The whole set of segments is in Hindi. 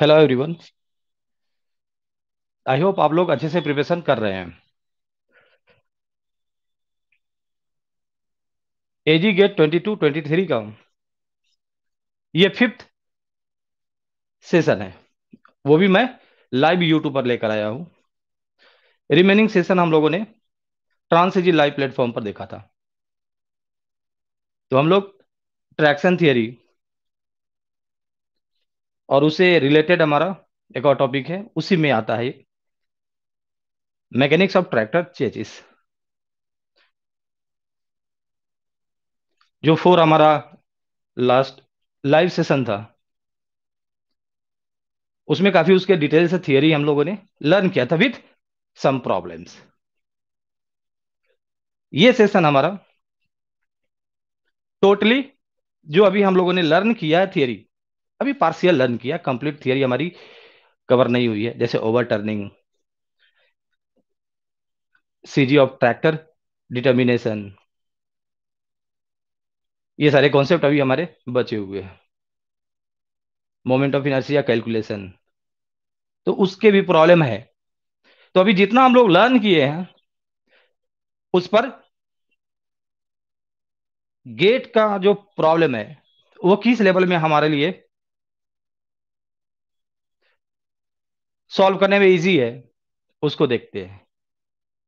हेलो एवरीवन आई होप आप लोग अच्छे से प्रिपरेशन कर रहे हैं एजी गेट 22 23 का ये फिफ्थ सेशन है वो भी मैं लाइव यूट्यूब पर लेकर आया हूं रिमेनिंग सेशन हम लोगों ने ट्रांसजी लाइव प्लेटफॉर्म पर देखा था तो हम लोग ट्रैक्शन थियरी और उसे रिलेटेड हमारा एक और टॉपिक है उसी में आता है मैकेनिक्स ऑफ ट्रैक्टर चेजिस जो फोर हमारा लास्ट लाइव सेशन था उसमें काफी उसके डिटेल से थियोरी हम लोगों ने लर्न किया था विथ सम प्रॉब्लम्स ये सेशन हमारा टोटली totally, जो अभी हम लोगों ने लर्न किया है थियोरी अभी पार्शियल लर्न किया कंप्लीट थियरी हमारी कवर नहीं हुई है जैसे overturning CG of tractor determination ये सारे कॉन्सेप्ट अभी हमारे बचे हुए हैं मोमेंट ऑफ इनर्सिया कैलकुलेशन तो उसके भी प्रॉब्लम है तो अभी जितना हम लोग लर्न किए हैं उस पर गेट का जो प्रॉब्लम है वो किस लेवल में हमारे लिए सॉल्व करने में इजी है उसको देखते हैं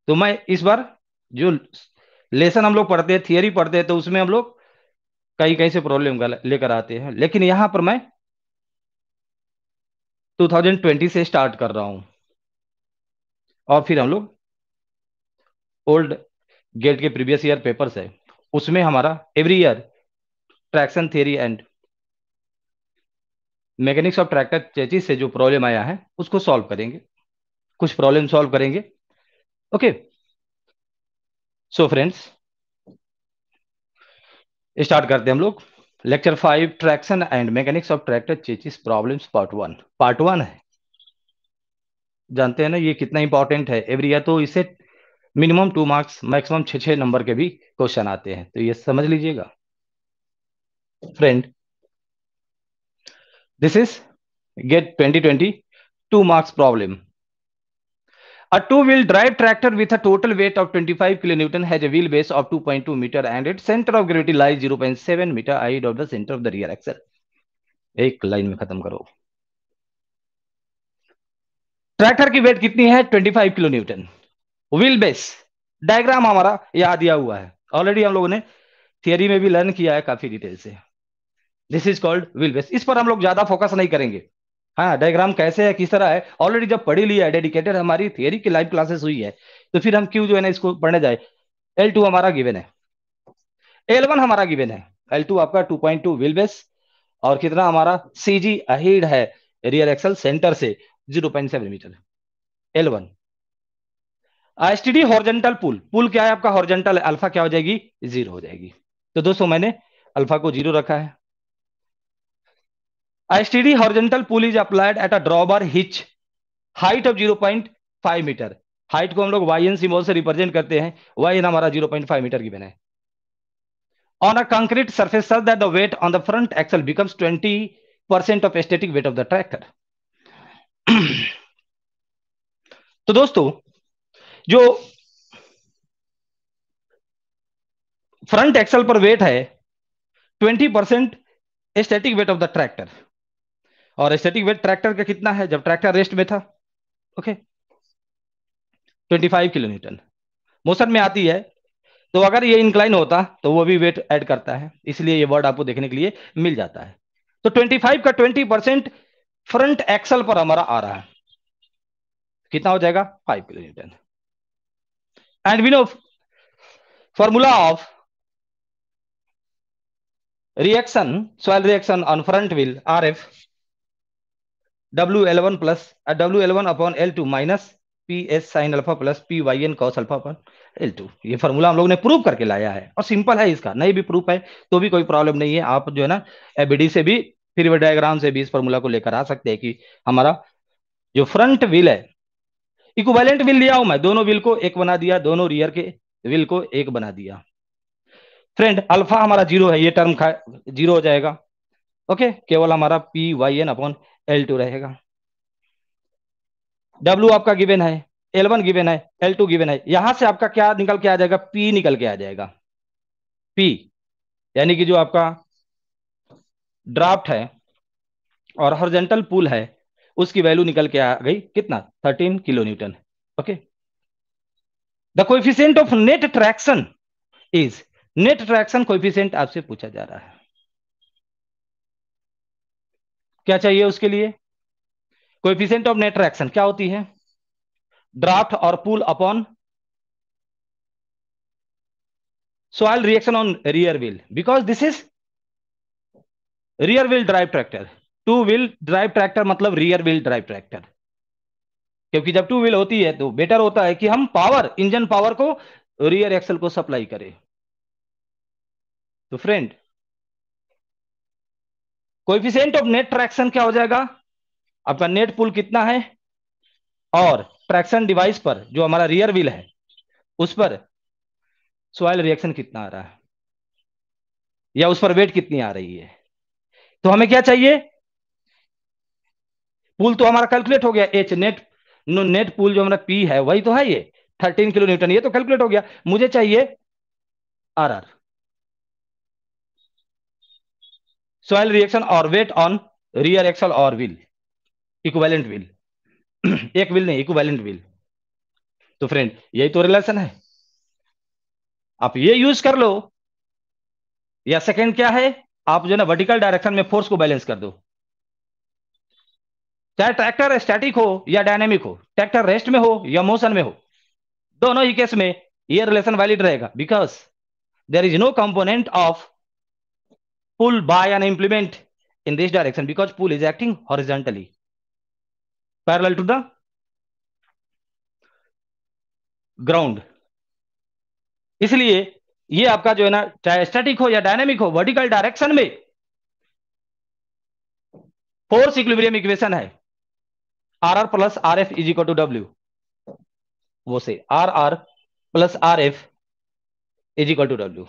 तो मैं इस बार जो लेसन हम लोग पढ़ते हैं थियोरी पढ़ते हैं तो उसमें हम लोग कहीं कहीं से प्रॉब्लम लेकर आते हैं लेकिन यहां पर मैं 2020 से स्टार्ट कर रहा हूं और फिर हम लोग ओल्ड गेट के प्रीवियस ईयर पेपर्स है उसमें हमारा every year traction theory and mechanics of tractor chassis से जो प्रॉब्लम आया है उसको सॉल्व करेंगे कुछ प्रॉब्लम सॉल्व करेंगे ओके सो फ्रेंड्स स्टार्ट करते हैं हम लोग lecture five traction and mechanics of tractor chassis problems part one part one है जानते हैं ना ये कितना इंपॉर्टेंट है एवरी ईयर तो इसे मिनिमम टू मार्क्स मैक्सिमम छ छः नंबर के भी क्वेश्चन आते हैं तो ये समझ लीजिएगा friend This is get 2020 2 marks problem. A two-wheel drive tractor with a total weight of 25 kN has a wheel base of 2.2 meter and its center of gravity lies 0.7 meter ahead of the center of the rear axle. ek line mein khatam karo tractor की वेट कितनी है 25 kilo newton wheel base diagram हमारा यहाँ दिया हुआ है ऑलरेडी हम लोगों ने थियरी में भी लर्न किया है काफी डिटेल से this is called wheel base इस पर हम लोग ज्यादा फोकस नहीं करेंगे हाँ डायग्राम कैसे है किस तरह है ऑलरेडी जब पढ़ी ली है डेडिकेटेड हमारी थियरी की लाइव क्लासेस हुई है तो फिर हम क्यों जो है ना इसको पढ़ने जाए एल टू हमारा गिवेन है एल वन हमारा गिवेन है एल टू आपका two point two wheel base और कितना हमारा सी जी अहीड है रियर एक्सल सेंटर से zero point seven metre L one D horizontal pull pull क्या है आपका हॉर्जेंटल अल्फा क्या हो जाएगी जीरो हो जाएगी तो दोस्तों मैंने अल्फा को जीरो रखा है A pull is applied at a drawbar hitch height of zero point five metre height को हम लोग वाई एन सिंबल से रिप्रेजेंट करते हैं वाई एन हमारा 0.5 मीटर की बने on a concrete surface sir that the weight on the front axle becomes 20% percent of static weight of the tractor तो दोस्तों जो फ्रंट एक्सल पर वेट है twenty percent static weight of the tractor और स्टेटिक वेट ट्रैक्टर का कितना है जब ट्रैक्टर रेस्ट में था okay twenty five kilo newton motion में आती है तो अगर ये इंक्लाइन होता तो वो भी वेट ऐड करता है इसलिए ये वर्ड आपको देखने के लिए मिल जाता है तो 25 का 20 परसेंट फ्रंट एक्सल पर हमारा आ रहा है कितना हो जाएगा five kilo newton and we know formula of reaction soil reaction on front wheel R F W L one plus W L one upon L two minus P S sine alpha plus P Y N cos alpha upon L two ये फॉर्मूला हम लोग ने प्रूव करके लाया है और सिंपल है इसका नहीं भी प्रूफ है तो भी कोई प्रॉब्लम नहीं है आप जो है ना एबीडी से भी फिर डायग्राम से भी इस फॉर्मूला को लेकर आ सकते हैं कि हमारा जो फ्रंट व्हील है इक्वलेंट व्हील लिया हूं मैं दोनों व्हील को एक बना दिया दोनों रियर के व्हील को एक बना दिया फ्रेंड अल्फा हमारा जीरो है ये टर्म जीरो हो जाएगा ओके okay? केवल हमारा P Y N upon L two रहेगा डब्लू आपका गिवन है एल वन गिवन है एल टू गिवन है यहां से आपका क्या निकल के आ जाएगा पी निकल के आ जाएगा पी यानी कि जो आपका ड्राफ्ट है और हॉर्जेंटल पुल है उसकी वैल्यू निकल के आ गई कितना thirteen kilo newton okay the coefficient of net traction is net traction coefficient आपसे पूछा जा रहा है क्या चाहिए उसके लिए कोएफिशिएंट ऑफ नेट रिएक्शन क्या होती है ड्राफ्ट और pull upon soil reaction on rear wheel because this is rear wheel drive tractor two wheel drive tractor मतलब रियर व्हील ड्राइव ट्रैक्टर क्योंकि जब टू व्हील होती है तो बेटर होता है कि हम पावर इंजन पावर को रियर एक्सल को सप्लाई करें तो friend coefficient of net traction क्या हो जाएगा आपका नेट पुल कितना है और ट्रैक्शन डिवाइस पर जो हमारा रियर व्हील है उस पर सोयल रिएक्शन कितना आ रहा है या उस पर वेट कितनी आ रही है तो हमें क्या चाहिए पुल तो हमारा कैलकुलेट हो गया एच नेट नेट पुल जो हमारा पी है वही तो है ये थर्टीन किलो न्यूटन ये तो कैलकुलेट हो गया मुझे चाहिए R R soil reaction or weight on rear axle or wheel equivalent wheel एक व्हील नहीं इक्विवेलेंट व्हील तो फ्रेंड यही तो रिलेशन है आप ये यूज कर लो या सेकंड क्या है आप जो ना वर्टिकल डायरेक्शन में फोर्स को बैलेंस कर दो चाहे ट्रैक्टर स्टैटिक हो या डायनेमिक हो ट्रैक्टर रेस्ट में हो या मोशन में हो दोनों ही केस में ये रिलेशन वैलिड रहेगा because there is no component of pull by an implement in this direction because pull is acting horizontally parallel to the ground इसलिए ये आपका जो है ना चाहे स्टैटिक हो या डायनेमिक हो वर्टिकल डायरेक्शन में फोर्स इक्विलिब्रियम इक्वेशन है R R plus R F is equal to W वो से R R plus R F is equal to W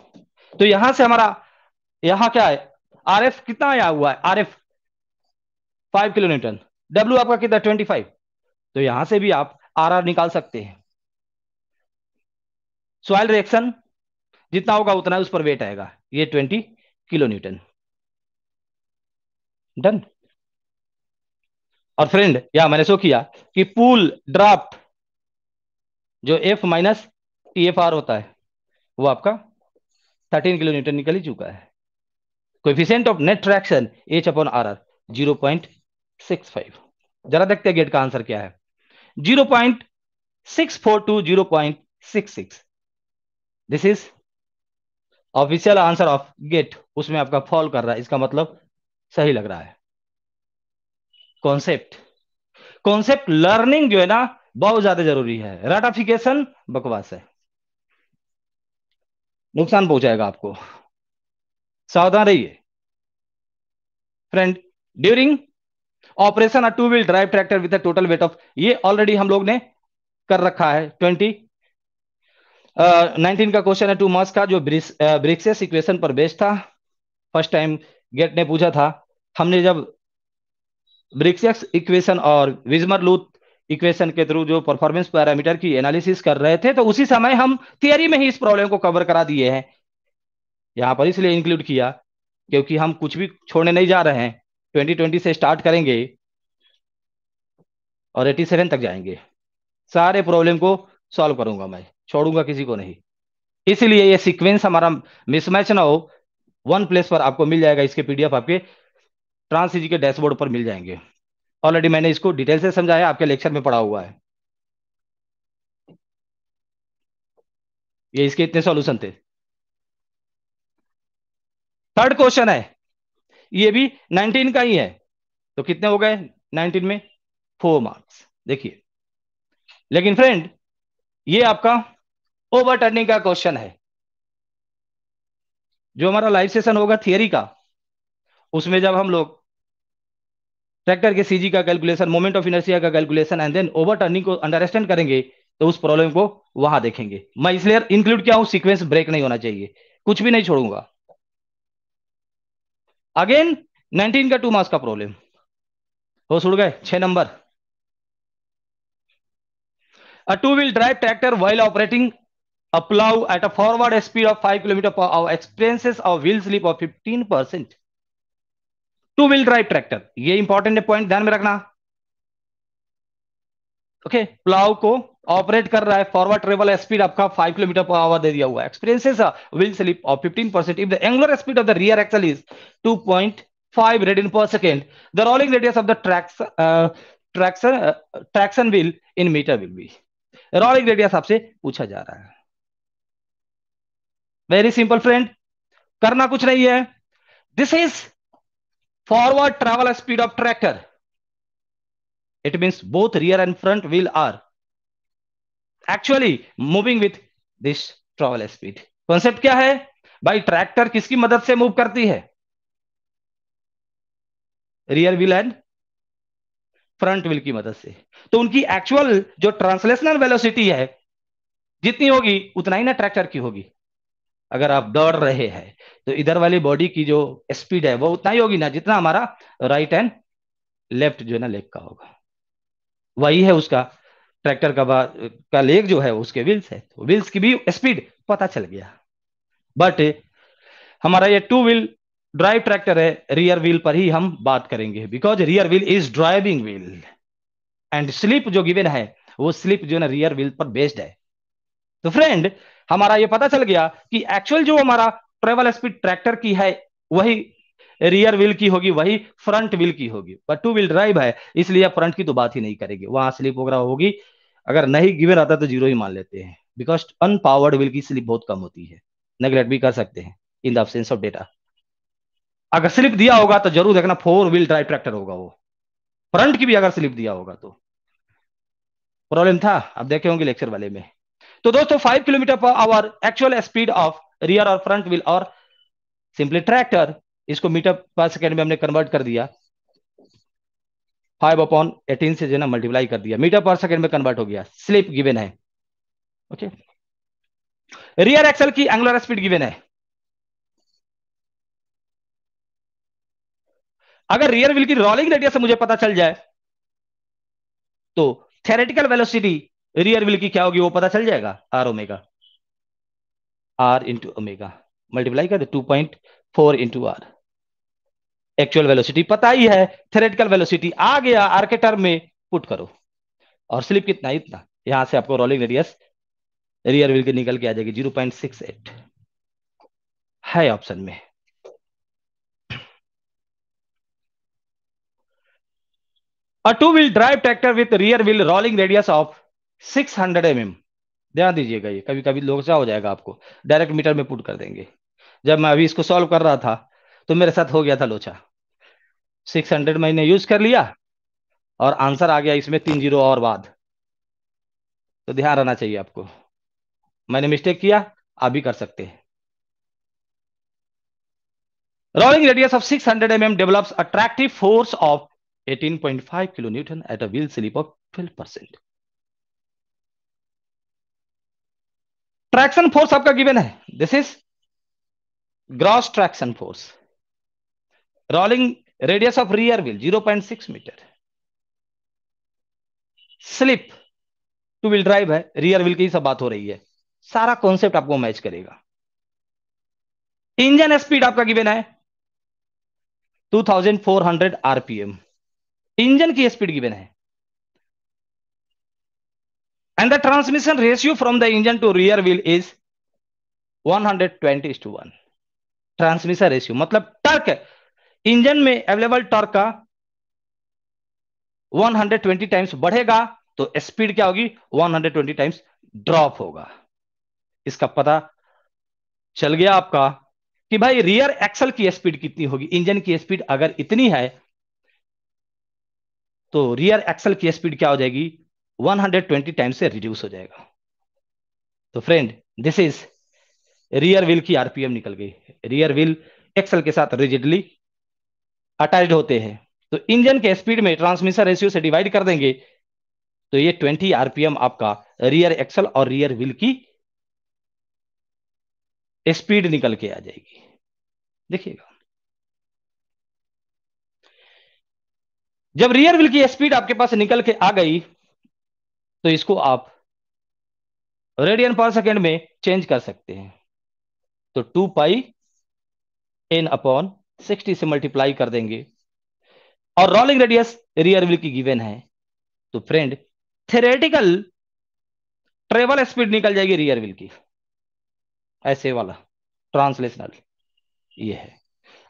तो यहां से हमारा यहां क्या है आर एफ कितना आया हुआ है R F five kilo newton W आपका कितना ट्वेंटी फाइव तो यहां से भी आप आर आर निकाल सकते हैं सोयल रिएक्शन जितना होगा उतना उस पर वेट आएगा ये ट्वेंटी किलो न्यूटन डन और फ्रेंड यहां मैंने शो किया कि पूल ड्राफ्ट जो F minus T F R होता है वो आपका थर्टीन किलो न्यूटन निकल ही चुका है coefficient of net traction H upon R R zero point six five जरा देखते हैं गेट का आंसर क्या है zero point six four two zero point six six this is official answer of GATE उसमें आपका फॉल कर रहा है इसका मतलब सही लग रहा है कॉन्सेप्ट कॉन्सेप्ट लर्निंग जो है ना बहुत ज्यादा जरूरी है राटाफिकेशन बकवास है नुकसान पहुंचाएगा आपको सावधान रहिए friend during operation two wheel drive tractor with total weight of ये ऑलरेडी हम लोग ने कर रखा है ट्वेंटी नाइनटीन uh, का क्वेश्चन है टू मार्क्स का जो ब्रिक्सेस इक्वेशन पर बेस्ट था फर्स्ट टाइम गेट ने पूछा था हमने जब ब्रिक्सेस इक्वेशन और विजमर लूथ इक्वेशन के थ्रू जो परफॉर्मेंस पैरामीटर की एनालिसिस कर रहे थे तो उसी समय हम थियरी में ही इस प्रॉब्लम को कवर करा दिए हैं यहाँ पर इसलिए इंक्लूड किया क्योंकि हम कुछ भी छोड़ने नहीं जा रहे हैं ट्वेंटी ट्वेंटी से स्टार्ट करेंगे और एटी सेवन तक जाएंगे सारे प्रॉब्लम को सॉल्व करूंगा मैं छोड़ूंगा किसी को नहीं इसलिए ये सीक्वेंस हमारा मिसमैच ना हो वन प्लेस पर आपको मिल जाएगा इसके पीडीएफ आपके ट्रांसिजी के डैशबोर्ड पर मिल जाएंगे ऑलरेडी मैंने इसको डिटेल से समझाया आपके लेक्चर में पढ़ा हुआ है ये इसके इतने सॉल्यूशन थे थर्ड क्वेश्चन है ये भी 19 का ही है तो कितने हो गए 19 में फोर मार्क्स देखिए लेकिन फ्रेंड ये आपका ओवरटर्निंग का क्वेश्चन है जो हमारा लाइव सेशन होगा थियरी का उसमें जब हम लोग ट्रैक्टर के सीजी का कैलकुलेशन मोमेंट ऑफ इनर्सिया का कैलकुलेशन एंड देन ओवरटर्निंग को अंडरस्टैंड करेंगे तो उस प्रॉब्लम को वहां देखेंगे मैं इसलिए इंक्लूड किया हूं सीक्वेंस ब्रेक नहीं होना चाहिए कुछ भी नहीं छोड़ूंगा अगेन 19 का टू मार्क्स का प्रॉब्लम हो सुड़ गए छह नंबर a two wheel drive tractor while operating a plough at a forward speed of 5 kilometre per hour ऑफ a wheel slip of 15% two wheel drive tractor ये इंपॉर्टेंट है पॉइंट ध्यान में रखना ओके okay, प्लाव को ऑपरेट कर रहा है फॉरवर्ड ट्रेवल स्पीड आपका 5 किलोमीटर पर आवर दे दिया हुआ है experiences wheel slip of 15% if the angular speed of the rear axle is 2.5 radian per second the rolling radius of the tracks traction traction wheel in metre will be rolling radius आपसे पूछा जा रहा है वेरी सिंपल फ्रेंड करना कुछ नहीं है this is forward travel speed of tractor it means both rear and front wheel are actually moving with this travel speed concept क्या है भाई ट्रैक्टर किसकी मदद से मूव करती है rear wheel and front wheel की मदद से तो उनकी एक्चुअल जो ट्रांसलेशनल वेलोसिटी है जितनी होगी उतना ही ना ट्रैक्टर की होगी अगर आप दौड़ रहे हैं तो इधर वाली बॉडी की जो स्पीड है वो उतना ही होगी ना जितना हमारा राइट एंड लेफ्ट जो है ना लेग का होगा वही है उसका ट्रैक्टर का का लेग जो है उसके व्हील्स है तो व्हील्स की भी स्पीड पता चल गया बट हमारा ये टू व्हील ड्राइव ट्रैक्टर है रियर व्हील पर ही हम बात करेंगे because rear wheel is driving wheel and slip जो गिवेन है वो स्लिप जो है ना रियर व्हील पर बेस्ड है तो फ्रेंड हमारा ये पता चल गया कि एक्चुअल जो हमारा ट्रेवल स्पीड ट्रैक्टर की है वही रियर व्हील की होगी वही फ्रंट व्हील की होगी पर टू व्हील ड्राइव है इसलिए फ्रंट की तो बात ही नहीं करेगी वहां स्लिप वगैरह होगी अगर नहीं गिवन आता तो जीरो ही मान लेते हैं बिकॉज अनपावर्ड विल की स्लिप बहुत कम होती है नेग्लेक्ट भी कर सकते हैं in the absence of data अगर स्लिप दिया होगा तो जरूर देखना फोर व्हील ड्राइव ट्रैक्टर होगा वो फ्रंट की भी अगर स्लिप दिया होगा तो प्रॉब्लम था अब देखे होंगे लेक्चर वाले में तो दोस्तों five kilometre per hour actual speed of rear और फ्रंट व्हील और सिंपली ट्रैक्टर इसको मीटर पर सेकेंड में हमने कन्वर्ट कर दिया फाइव अपॉन एटीन से जो है ना मल्टीप्लाई कर दिया मीटर पर सेकंड में कन्वर्ट हो गया स्लिप गिवन है ओके रियर एक्सल की एंगुलर स्पीड गिवन है अगर रियर व्हील की रोलिंग रेडियस से मुझे पता चल जाए तो थेरेटिकल वेलोसिटी रियर व्हील की क्या होगी वो पता चल जाएगा R omega R into omega multiply कर दे two point four into R actual velocity पता ही है थेरेटिकल वेलोसिटी आ गया आर के टर्म में पुट करो और स्लिप कितना इतना यहां से आपको रोलिंग रेडियस रियर व्हील के निकल के आ जाएगी जीरो पॉइंट सिक्स एट है ऑप्शन में two wheel drive tractor with rear wheel rolling radius of six hundred M M ध्यान दीजिएगा ये कभी कभी लोग क्या हो जाएगा आपको डायरेक्ट मीटर में पुट कर देंगे जब मैं अभी इसको सॉल्व कर रहा था तो मेरे साथ हो गया था लोचा सिक्स हंड्रेड मैंने यूज कर लिया और आंसर आ गया इसमें तीन जीरो और बाद तो ध्यान रहना चाहिए आपको मैंने मिस्टेक किया आप भी कर सकते हैं rolling radius of 600 hundred M M develops attractive force of 18.5 kilo newton at a wheel slip of 12 percent traction force आपका गिवन है this is gross traction force rolling radius of rear wheel zero point six metre slip two wheel drive है रियर व्हील की सब बात हो रही है सारा कॉन्सेप्ट आपको मैच करेगा इंजन स्पीड आपका गिवन है हंड्रेड आरपीएम इंजन की स्पीड की गिवन है and the transmission ratio from the engine to rear wheel is one hundred to one transmission ratio मतलब टर्क इंजन में अवेलेबल टॉर्क का 120 टाइम्स बढ़ेगा तो स्पीड क्या होगी 120 टाइम्स ड्रॉप होगा इसका पता चल गया आपका कि भाई रियर एक्सल की स्पीड कितनी होगी इंजन की स्पीड अगर इतनी है तो रियर एक्सल की स्पीड क्या हो जाएगी 120 टाइम्स से रिड्यूस हो जाएगा तो friend this is rear wheel की आरपीएम निकल गई रियर व्हील एक्सल के साथ रिजिडली अटैच होते हैं तो इंजन के स्पीड में ट्रांसमिशन रेशियो से डिवाइड कर देंगे तो ये 20 आरपीएम आपका रियर एक्सल और रियर व्हील की स्पीड निकल के आ जाएगी देखिएगा जब रियर व्हील की स्पीड आपके पास निकल के आ गई तो इसको आप रेडियन पर सेकेंड में चेंज कर सकते हैं तो टू पाई एन अपॉन 60 से मल्टीप्लाई कर देंगे और रोलिंग रेडियस रियर व्हील की गिवन है तो फ्रेंड थेरेटिकल ट्रेवल स्पीड निकल जाएगी रियर व्हील की ऐसे वाला ट्रांसलेशनल ये है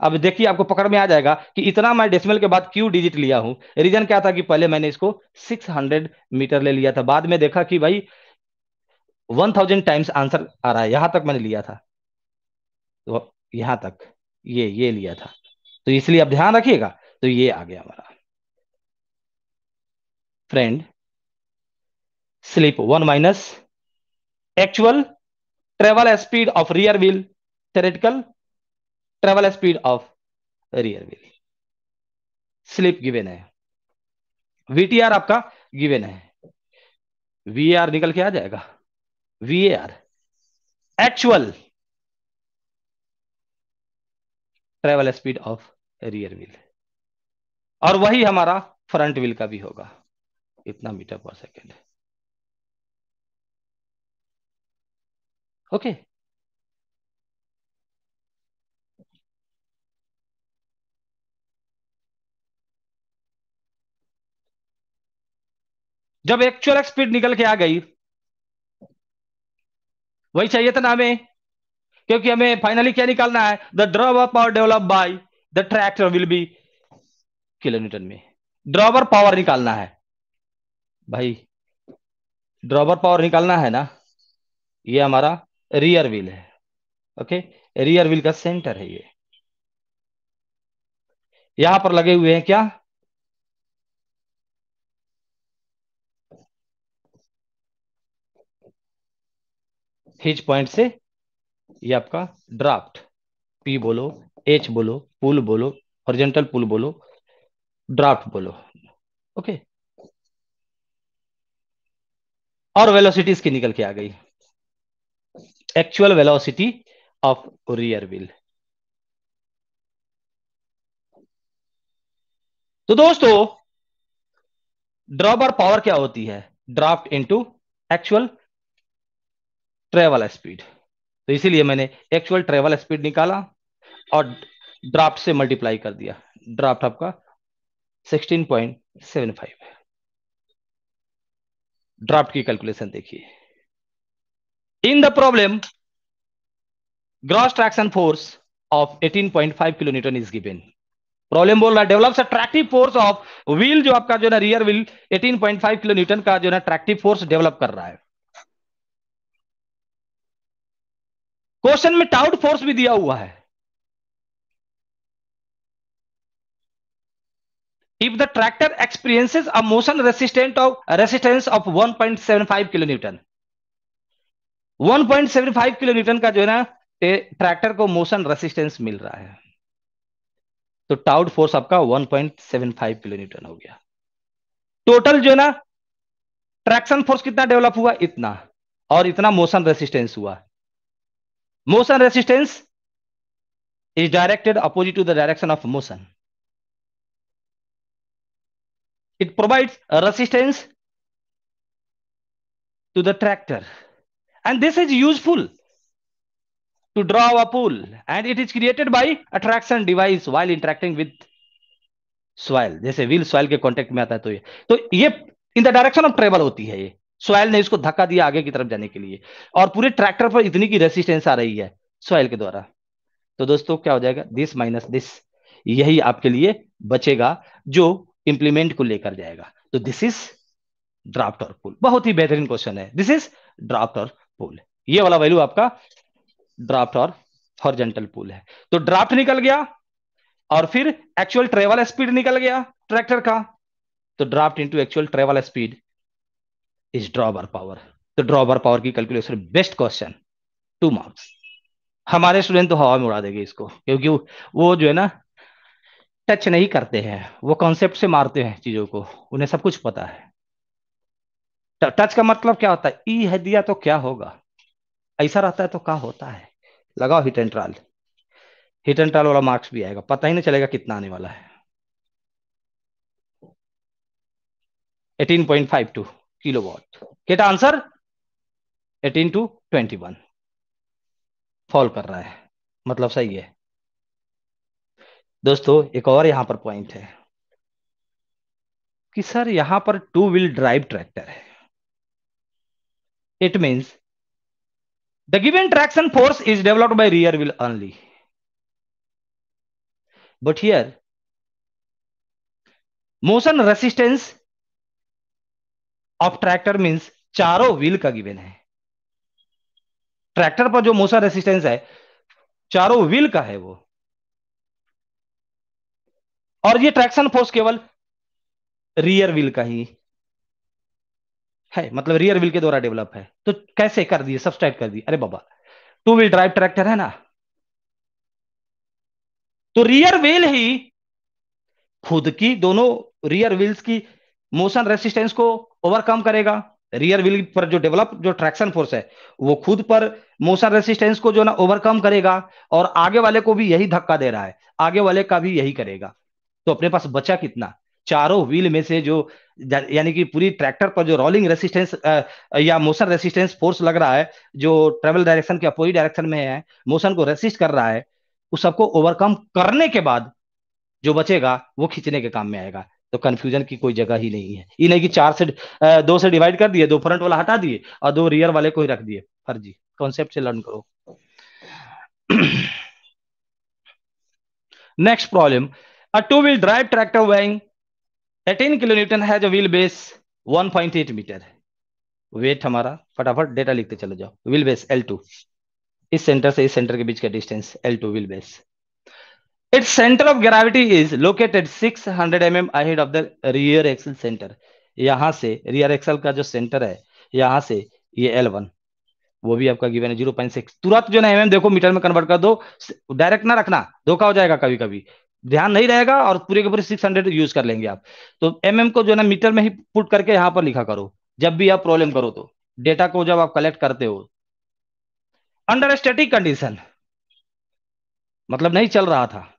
अब देखिए आपको पकड़ में आ जाएगा कि इतना मैं डेसिमल के बाद क्यों डिजिट लिया हूं रीजन क्या था कि पहले मैंने इसको 600 मीटर ले लिया था बाद में देखा कि भाई 1000 टाइम्स आंसर आ रहा है यहां तक मैंने लिया था तो यहां तक ये ये लिया था तो इसलिए आप ध्यान रखिएगा तो ये आ गया हमारा friend slip one minus actual travel speed of rear wheel theoretical travel speed of rear wheel slip given है वीटीआर आपका गिवेन है वीआर निकल के आ जाएगा VAR actual travel speed of rear wheel और वही हमारा फ्रंट व्हील का भी होगा इतना मीटर पर सेकेंड ओके जब एक्चुअल स्पीड निकल के आ गई वही चाहिए था ना हमें क्योंकि हमें फाइनली क्या निकालना है the draw of power develop by the tractor will be kilometre में ड्रॉवर पावर निकालना है भाई ड्रॉवर पावर निकालना है ना ये हमारा रियर व्हील है ओके रियर व्हील का सेंटर है ये यहां पर लगे हुए हैं क्या हिज पॉइंट से ये आपका ड्राफ्ट पी बोलो एच बोलो पुल बोलो हॉरिजेंटल पुल बोलो ड्राफ्ट बोलो ओके और वेलोसिटी इसकी निकल के आ गई actual velocity of rear wheel तो दोस्तों ड्रॉप और पावर क्या होती है draft into actual travel speed तो इसीलिए मैंने एक्चुअल ट्रेवल स्पीड निकाला और ड्राफ्ट से मल्टीप्लाई कर दिया ड्राफ्ट आपका 16.75 है ड्राफ्ट की कैलकुलेशन देखिए in the problem gross traction force of 18.5 kilometre is given problem बोल रहा है develops attractive force of wheel जो आपका जो है रियर व्हील 18.5 किलो न्यूटन का जो है अट्रैक्टिव ट्रैक्टिव फोर्स डेवलप कर रहा है क्वेश्चन में टाउट फोर्स भी दिया हुआ है if the tractor experiences a motion resistant of resistance of 1.75 kilo newton one kilo newton का जो है ना ट्रैक्टर को मोशन रेसिस्टेंस मिल रहा है तो टाउट फोर्स आपका 1.75 किलो न्यूटन हो गया टोटल जो है ना ट्रैक्शन फोर्स कितना डेवलप हुआ इतना और इतना मोशन रेसिस्टेंस हुआ motion resistance is directed opposite to the direction of motion it provides a resistance to the tractor and this is useful to draw a pull and it is created by attraction device while interacting with soil jaise wheel soil ke contact mein aata hai to ye to ye in the direction of travel hoti hai ye soil ने इसको धक्का दिया आगे की तरफ जाने के लिए और पूरे ट्रैक्टर पर इतनी की रेसिस्टेंस आ रही है सोयल के द्वारा तो दोस्तों क्या हो जाएगा दिस माइनस दिस यही आपके लिए बचेगा जो इंप्लीमेंट को लेकर जाएगा तो दिस इज ड्राफ्ट और पुल बहुत ही बेहतरीन क्वेश्चन है दिस इज ड्राफ्ट और पुल ये वाला वैल्यू आपका ड्राफ्ट और हॉर्जेंटल पुल है तो ड्राफ्ट निकल गया और फिर एक्चुअल ट्रेवल स्पीड निकल गया ट्रैक्टर का तो draft into actual travel speed is drawbar power तो ड्रॉबर पावर की calculation best question two marks हमारे स्टूडेंट तो हवा में उड़ा देंगे इसको क्योंकि वो जो है ना टच नहीं करते हैं वो कॉन्सेप्ट से मारते हैं चीजों को उन्हें सब कुछ पता है टच का मतलब क्या होता है ई e है दिया तो क्या होगा ऐसा रहता है तो क्या होता है लगाओ hit and trial hit and trial वाला मार्क्स भी आएगा पता ही नहीं चलेगा कितना आने वाला है eighteen point five to kilowatt. Answer eighteen to twenty one fall कर रहा है मतलब सही है दोस्तों एक और यहां पर पॉइंट है कि सर यहां पर टू व्हील ड्राइव ट्रैक्टर है it means the given traction force is developed by rear wheel only but here motion resistance of tractor means चारों व्हील का गिवन है ट्रैक्टर पर जो मोशन रेसिस्टेंस है चारों व्हील का है वो और ये ट्रैक्शन फोर्स केवल रियर व्हील का ही है मतलब रियर व्हील के द्वारा डेवलप है तो कैसे कर दिए सब्सक्राइब कर दिए अरे बाबा टू व्हील ड्राइव ट्रैक्टर है ना तो रियर व्हील ही खुद की दोनों रियर व्हील्स की मोशन रेसिस्टेंस को ओवरकम करेगा रियर व्हील पर जो डेवलप जो ट्रैक्शन फोर्स है वो खुद पर मोशन रेसिस्टेंस को जो ना ओवरकम करेगा और आगे वाले को भी यही धक्का दे रहा है आगे वाले का भी यही करेगा तो अपने पास बचा कितना चारों व्हील में से जो यानी कि पूरी ट्रैक्टर पर जो रोलिंग रेसिस्टेंस या मोशन रेसिस्टेंस फोर्स लग रहा है जो ट्रेवल डायरेक्शन के अपोजिट डायरेक्शन में है मोशन को रेसिस्ट कर रहा है उस सबको ओवरकम करने के बाद जो बचेगा वो खींचने के काम में आएगा तो कंफ्यूजन की कोई जगह ही नहीं है ये नहीं कि चार से दो से डिवाइड कर दिए दो फ्रंट वाला हटा दिए और दो रियर वाले को ही रख दिए फर्जी कॉन्सेप्ट से लर्न करो next problem a two wheel drive tractor weighing 18 newton has a wheel base 1.8 metre weight हमारा फटाफट डेटा लिखते चले जाओ व्हील बेस L2 इस सेंटर से इस सेंटर के बीच का distance L2 wheel base Its center of gravity is located 600 mm ahead of the rear axle center. यहां से रियर एक्सल का जो सेंटर है यहां से ये L1 वो भी आपका गिवन है 0.6 तुरंत जो ना एमएम देखो मीटर में कन्वर्ट कर दो डायरेक्ट ना रखना धोखा हो जाएगा कभी कभी ध्यान नहीं रहेगा और पूरे के पूरे 600 यूज कर लेंगे आप तो एमएम को जो है ना मीटर में ही पुट करके यहाँ पर लिखा करो जब भी आप प्रॉब्लम करो तो डेटा को जब आप कलेक्ट करते हो अंडर स्टेटिक कंडीशन मतलब नहीं चल रहा था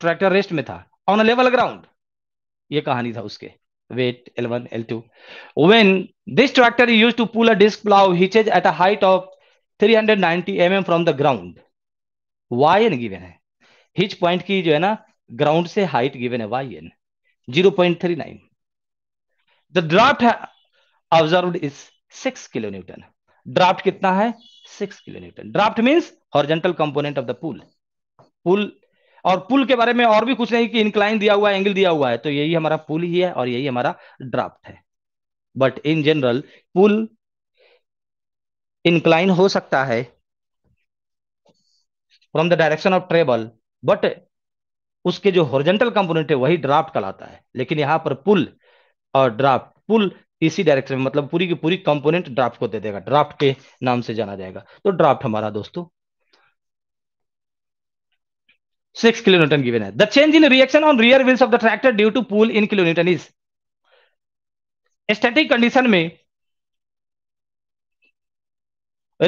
ट्रैक्टर रेस्ट में था ऑन लेवल ग्राउंड ये कहानी था उसके weight weight L1, L2. When this tractor is used to pull a disc plow hitches at a height of 390 mm the ground Y N given है हिच पॉइंट की जो है ना ग्राउंड से हाइट गिवेन है Y N zero point three nine the draft observe is six kilo newton draft कितना है six kilo newton draft means horizontal component of the pull pull और पुल के बारे में और भी कुछ नहीं कि इंक्लाइन दिया हुआ है एंगल दिया हुआ है तो यही हमारा पुल ही है और यही हमारा ड्राफ्ट है but in general pull incline हो सकता है from the direction of travel but उसके जो हॉरिजेंटल कंपोनेंट है वही ड्राफ्ट कहलाता है लेकिन यहां पर पुल और ड्राफ्ट पुल इसी डायरेक्शन में मतलब पूरी की पूरी कंपोनेंट ड्राफ्ट को दे देगा ड्राफ्ट के नाम से जाना जाएगा तो ड्राफ्ट हमारा दोस्तों 6 kilonewton given as. The change in reaction on rear wheels of the tractor due to pull in kilonewton is static condition में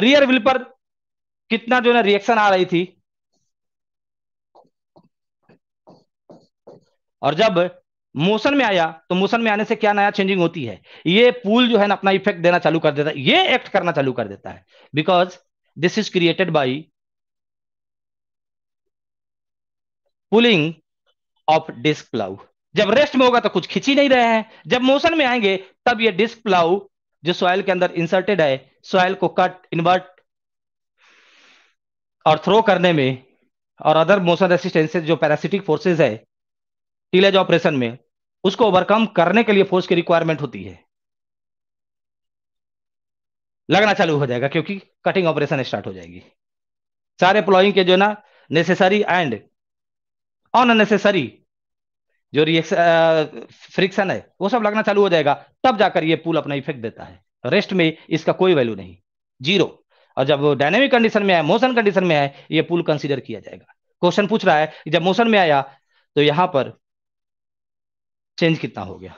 रियर व्हील पर कितना जो है रिएक्शन आ रही थी और जब मोशन में आया तो मोशन में आने से क्या नया चेंजिंग होती है ये पुल जो है ना अपना इफेक्ट देना चालू कर देता है ये एक्ट करना चालू कर देता है because this is created by pulling of disc plough जब रेस्ट में होगा तो कुछ खिंची नहीं रहे हैं जब मोशन में आएंगे तब ये डिस्क प्लाउ जो सॉइल के अंदर इंसर्टेड है सॉइल को कट इन्वर्ट और थ्रो करने में और अदर मोशन रेसिस्टेंस जो पैरासिटिक फोर्सेज है टीलेज ऑपरेशन में उसको ओवरकम करने के लिए फोर्स की रिक्वायरमेंट होती है लगना चालू हो जाएगा क्योंकि कटिंग ऑपरेशन स्टार्ट हो जाएगी सारे प्लॉइंग के जो ना नेसेसरी एंड अननेसेसरी जो रिएक्शन फ्रिक्शन uh, है वो सब लगना चालू हो जाएगा तब जाकर ये पुल अपना इफेक्ट देता है रेस्ट में इसका कोई वैल्यू नहीं जीरो और जब डायनेमिक कंडीशन में आए मोशन कंडीशन में आए ये पुल कंसीडर किया जाएगा क्वेश्चन पूछ रहा है जब मोशन में आया तो यहां पर चेंज कितना हो गया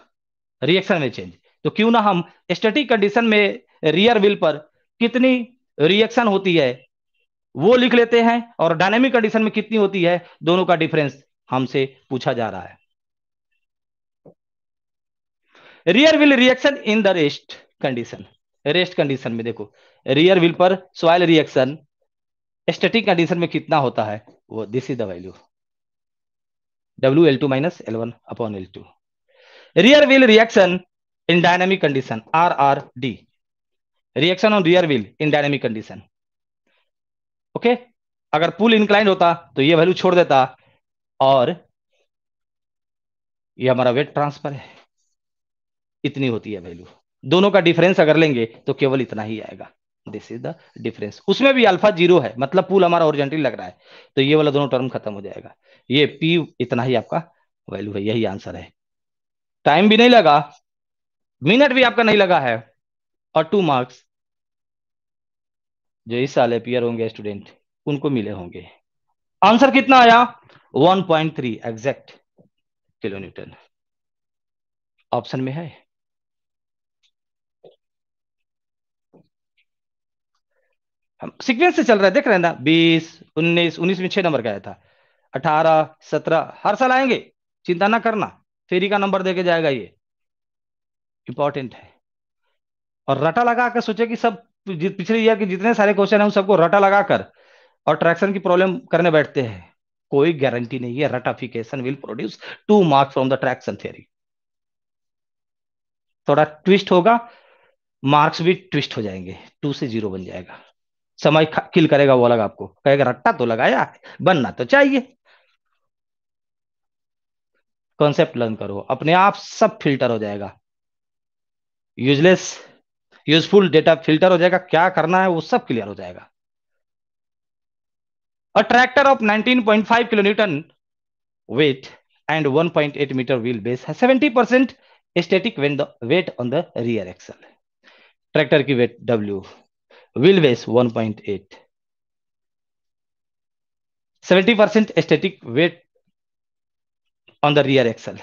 रिएक्शन में चेंज तो क्यों ना हम स्टेटिक कंडीशन में रियर व्हील पर कितनी रिएक्शन होती है वो लिख लेते हैं और डायनेमिक कंडीशन में कितनी होती है दोनों का डिफरेंस हमसे पूछा जा रहा है rear wheel reaction in the rest condition rest condition में देखो रियर व्हील पर सॉइल रिएक्शन स्टैटिक कंडीशन में कितना होता है वो this is the value W L two minus L one upon L two rear wheel reaction in dynamic condition R R D reaction on rear wheel in dynamic condition okay अगर पुल इंक्लाइन होता तो ये वैल्यू छोड़ देता और ये हमारा वेट ट्रांसफर है इतनी होती है वैल्यू दोनों का डिफरेंस अगर लेंगे तो केवल इतना ही आएगा दिस इज द डिफरेंस उसमें भी अल्फा जीरो है मतलब पुल हमारा ओरिजेंटली लग रहा है तो ये वाला दोनों टर्म खत्म हो जाएगा ये पी इतना ही आपका वैल्यू है यही आंसर है टाइम भी नहीं लगा मिनट भी आपका नहीं लगा है और टू मार्क्स जो इस साल अपियर होंगे स्टूडेंट उनको मिले होंगे आंसर कितना आया 1.3 point three exact kilometre option में है हम सीक्वेंस से चल रहा है देख रहे हैं ना 20 19 19 में छह नंबर का आया था 18 17 हर साल आएंगे चिंता ना करना फेरी का नंबर देके जाएगा ये इंपॉर्टेंट है और रटा लगा के सोचे कि सब तो पिछले ईयर के जितने सारे क्वेश्चन है उन सबको रटा लगाकर और ट्रैक्शन की प्रॉब्लम करने बैठते हैं कोई गारंटी नहीं है रटाफिकेशन will produce two marks from the traction theory थोड़ा ट्विस्ट होगा मार्क्स भी ट्विस्ट हो जाएंगे टू से जीरो बन जाएगा समय किल करेगा वो अलग आपको कहेगा रट्टा तो लगाया बनना तो चाहिए कॉन्सेप्ट लर्न करो अपने आप सब फिल्टर हो जाएगा यूजलेस यूजफुल डेटा फिल्टर हो जाएगा क्या करना है वो सब क्लियर हो जाएगा a tractor of 19.5 kilometre weight and 1.8 metre wheel base है 70 percent static weight on the rear axle tractor की weight W wheel base one point eight seventy percent static weight on the rear axle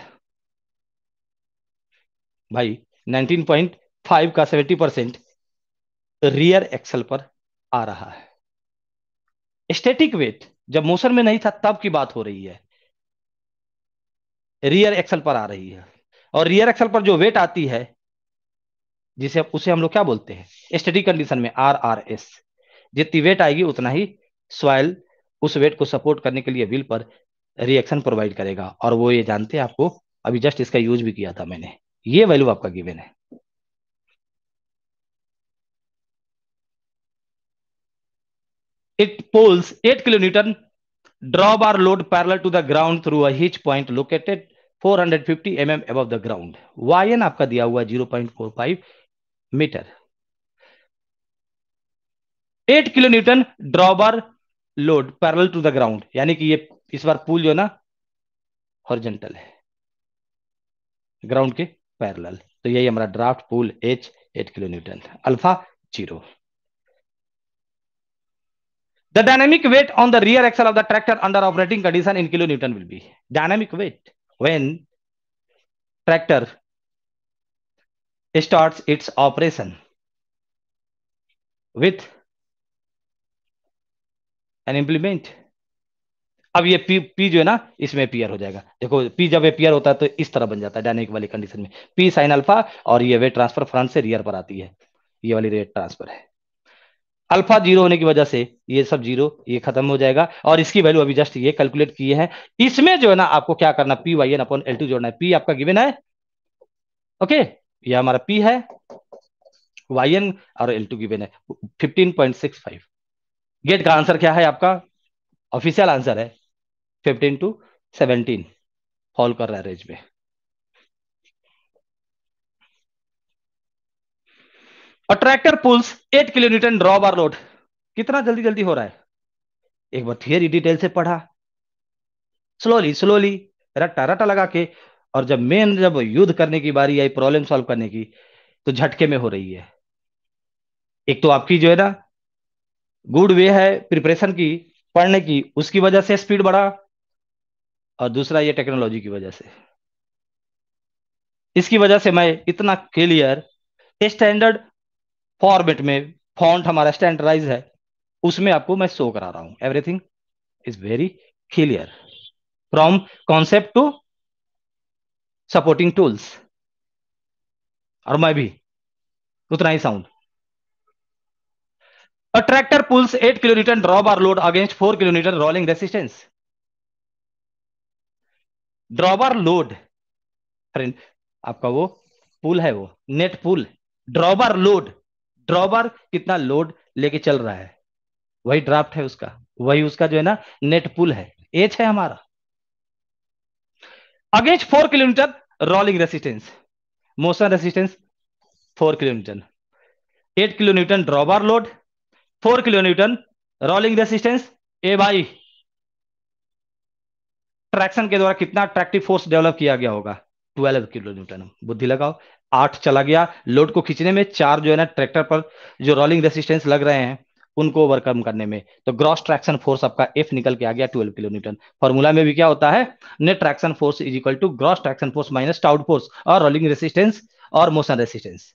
भाई नाइनटीन पॉइंट फाइव का सेवेंटी परसेंट रियर एक्सल पर आ रहा है स्टेटिक वेट जब मोशन में नहीं था तब की बात हो रही है रियर एक्सल पर आ रही है और रियर एक्सल पर जो वेट आती है जिसे उसे हम लोग क्या बोलते हैं स्टडी कंडीशन में आर आर एस जितनी वेट आएगी उतना ही स्वाइल उस वेट को सपोर्ट करने के लिए व्हील पर रिएक्शन प्रोवाइड करेगा और वो ये जानते हैं आपको अभी जस्ट इसका यूज भी किया था मैंने ये वैल्यू आपका गिवेन है It pulls 8 kilonewton drawbar load parallel to the ground through a hitch point located 450 mm above the ground. YN aapka diya hua 0.45 meter 8 kN newton drawbar load parallel to the ground यानी कि ये इस बार पुल जो ना हॉरिजेंटल है ग्राउंड के पैरल तो यही हमारा draft pull H eight kilo newton alpha The dynamic weight on the rear axle of the tractor under operating condition in kilonewton will be dynamic weight when tractor starts its operation with an implement अब ये पी पी जो है ना इसमें अपियर हो जाएगा देखो पी जब ये अपियर होता है तो इस तरह बन जाता है डायनेमिक वाली कंडीशन में पी साइन अल्फा और ये वेट ट्रांसफर फ्रंट से रियर पर आती है ये वाली रेट ट्रांसफर है अल्फा जीरो होने की वजह से ये सब जीरो ये खत्म हो जाएगा और इसकी वैल्यू अभी जस्ट ये कैलकुलेट किए हैं इसमें जो है ना आपको क्या करना P Y N upon L two जोड़ना है पी आपका गिवन है ओके ये हमारा पी है वाई एन और एल टू गिवन है fifteen point six five gate का आंसर क्या है आपका ऑफिशियल आंसर है फिफ्टीन टू सेवनटीन फॉल कर रहा है रेंज में tractor pulls eight kilo newton drawbar load कितना जल्दी जल्दी हो रहा है एक बार थियरी डिटेल से पढ़ा स्लोली स्लोली रट्टा रट्टा लगा के और जब मेन जब युद्ध करने की बारी आई प्रॉब्लम सॉल्व करने की तो झटके में हो रही है एक तो आपकी जो है ना गुड वे है प्रिपरेशन की पढ़ने की उसकी वजह से स्पीड बढ़ा और दूसरा ये टेक्नोलॉजी की वजह से इसकी वजह से मैं इतना क्लियर स्टैंडर्ड फॉर्मेट में फॉन्ट हमारा स्टैंडर्डाइज है उसमें आपको मैं शो करा रहा हूं everything is very clear from concept to supporting tools और मैं भी उतना ही sound A pulls eight kilometre kN load against four kilometre rolling resistance resistance. Drawbar load friend आपका वो पुल है वो नेट पुल ड्रॉबर लोड ड्रॉबर कितना लोड लेके चल रहा है वही ड्राफ्ट है उसका वही उसका जो है ना नेट पुल है एच है हमारा against four kilometre rolling resistance motion resistance four kilometre eight kilometre drawbar load four kilometre rolling resistance A by traction के द्वारा कितना अट्रैक्टिव फोर्स डेवलप किया गया होगा 12 किलो न्यूटन बुद्धि लगाओ आठ चला गया लोड को खींचने में चार जो है ना ट्रैक्टर पर जो रोलिंग रेसिस्टेंस लग रहे हैं उनको ओवरकम करने में तो ग्रॉस ट्रैक्शन फोर्स आपका एफ निकल के आ गया ट्वेल्व किलो न्यूटन फॉर्मूला में भी क्या होता है net traction force is equal to gross traction force minus towed force और रोलिंग रेसिस्टेंस और मोशन रेसिस्टेंस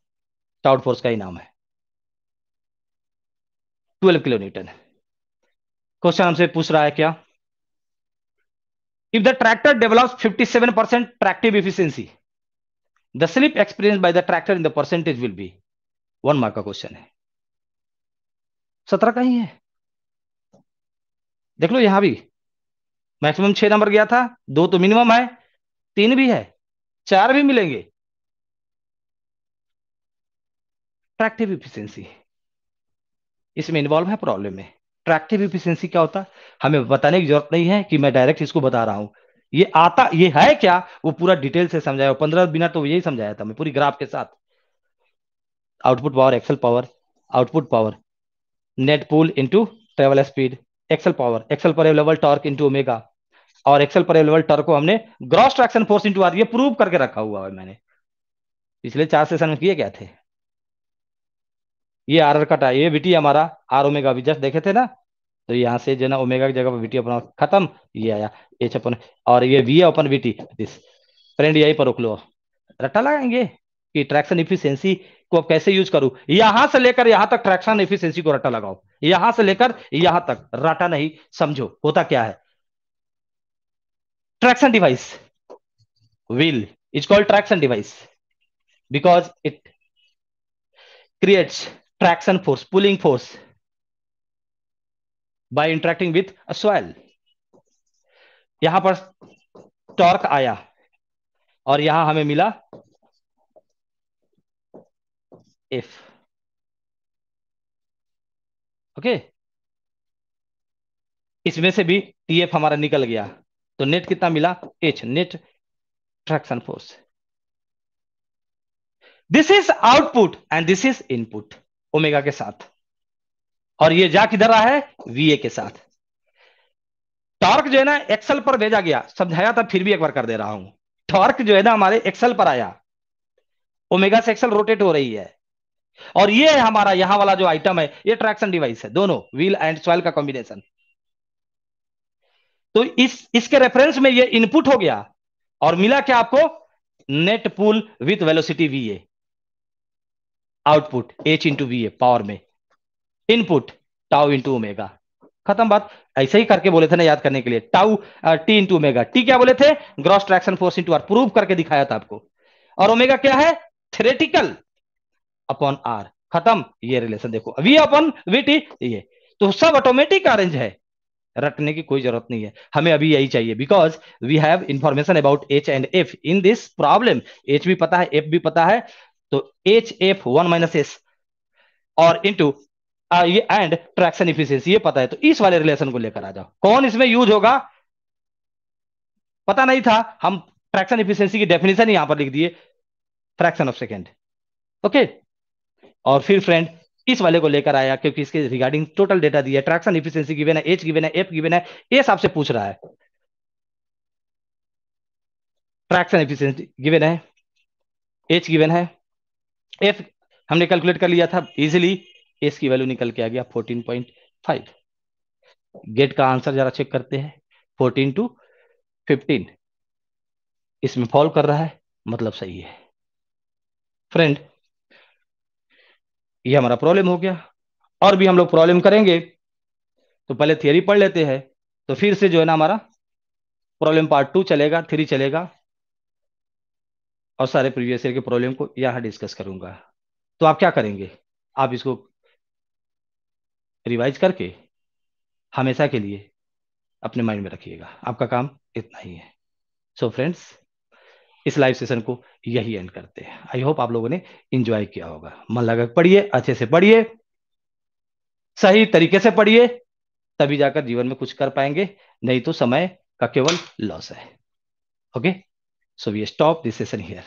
टाउट फोर्स का ही नाम है ट्वेल्व किलो न्यूटन क्वेश्चन हमसे पूछ रहा है क्या if the tractor develops 57 percent tractive efficiency the slip experience by the tractor in the percentage will be one mark का क्वेश्चन है सत्रह का ही है देख लो यहां भी मैक्सिमम छह नंबर गया था दो तो मिनिमम है तीन भी है चार भी मिलेंगे ट्रैक्टिव इफिशियंसी इसमें इन्वॉल्व है प्रॉब्लम में ट्रैक्टिव इफिशियंसी क्या होता है हमें बताने की जरूरत नहीं है कि मैं डायरेक्ट इसको बता रहा हूं ये आता ये है क्या वो पूरा डिटेल से समझाया पंद्रह बिना तो यही समझाया था मैं पूरी ग्राफ के साथ output power axle power output power net pull into travel speed axle power axle पर अवेलेबल टॉर्क इंटू ओमेगा और एक्सल पर अवेलेबल टॉर्क को हमने gross traction force into R ये प्रूव करके रखा हुआ है मैंने पिछले चार सेशन में किए क्या थे ये आर आर कटा ये बीटी हमारा आर ओमेगा भी जस्ट देखे थे ना तो यहाँ से जो ना ओमेगा की जगह पर वीटी अपना खत्म ये आया एच अपन और ये वी अपन वीटी दिस फ्रेंड यही पर रोक लो रट्टा लगाएंगे कि ट्रैक्शन इफिशियंसी को अब कैसे यूज करूं यहां से लेकर यहां तक ट्रैक्शन इफिशियंसी को रट्टा लगाओ यहां से लेकर यहां तक रटा नहीं समझो होता क्या है traction device wheel is called traction device because it creates traction force pulling force by interacting with a यहां पर टॉर्क आया और यहां हमें मिला एफ ओके इसमें से भी टी एफ हमारा निकल गया तो नेट कितना मिला H net traction force this is output and this is input omega के साथ और ये जा किधर रहा है वीए के साथ टॉर्क जो है ना एक्सल पर भेजा गया समझाया था फिर भी एक बार कर दे रहा हूं टॉर्क जो है ना हमारे एक्सल पर आया ओमेगा से एक्सल रोटेट हो रही है और ये है हमारा यहां वाला जो आइटम है ये ट्रैक्शन डिवाइस है दोनों व्हील एंड सॉइल का कॉम्बिनेशन तो इस इसके रेफरेंस में ये इनपुट हो गया और मिला क्या आपको net pull with velocity V A output H into V A power में इनपुट टाउ इंटू ओमेगा खत्म बात ऐसे ही करके बोले थे ना याद करने के लिए tau T into omega T क्या बोले थे gross traction force into R prove करके दिखाया था आपको और ओमेगा क्या है थ्रेटिकल अपॉन आर खत्म ये रिलेशन देखो वी अपॉन वी टी ये तो सब ऑटोमेटिक अरेंज है रटने की कोई जरूरत नहीं है हमें अभी यही चाहिए because we have information about H and F in this problem H भी पता है एफ भी पता है तो H F one minus S और इंटू एंड ट्रैक्शन इफिशियंसी ये पता है तो इस वाले रिलेशन को लेकर आ जाओ कौन इसमें यूज होगा पता नहीं था हम ट्रैक्शन इफिशियंसी की डेफिनेशन यहां पर लिख दिए फ्रैक्शन ऑफ सेकेंड ओके और फिर फ्रेंड इस वाले को लेकर आया क्योंकि इसके रिगार्डिंग टोटल डेटा दिया ट्रैक्शन इफिशियंसी गिवेन है एच गिवेन है एफ गिवेन है ये सब से पूछ रहा है ट्रैक्शन इफिशियंसी गिवेन है एच गिवेन है एफ हमने कैलकुलेट कर लिया था इजिली एस की वैल्यू निकल के आ गया फोर्टीन पॉइंट फाइव गेट का आंसर जरा चेक करते हैं फोर्टीन टू फिफ्टीन इसमें फॉल कर रहा है मतलब सही है फ्रेंड ये हमारा प्रॉब्लम हो गया और भी हम लोग प्रॉब्लम करेंगे तो पहले थियरी पढ़ लेते हैं तो फिर से जो है ना हमारा प्रॉब्लम पार्ट टू चलेगा थ्री चलेगा और सारे प्रीवियस ईयर के प्रॉब्लम को यहाँ डिस्कस करूंगा तो आप क्या करेंगे आप इसको रिवाइज करके हमेशा के लिए अपने माइंड में रखिएगा आपका काम इतना ही है सो so फ्रेंड्स इस लाइव सेशन को यही एंड करते हैं आई होप आप लोगों ने इंजॉय किया होगा मन लगा पढ़िए अच्छे से पढ़िए सही तरीके से पढ़िए तभी जाकर जीवन में कुछ कर पाएंगे नहीं तो समय का केवल लॉस है okay so we stop this session here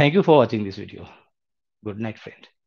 thank you for watching this video good night friend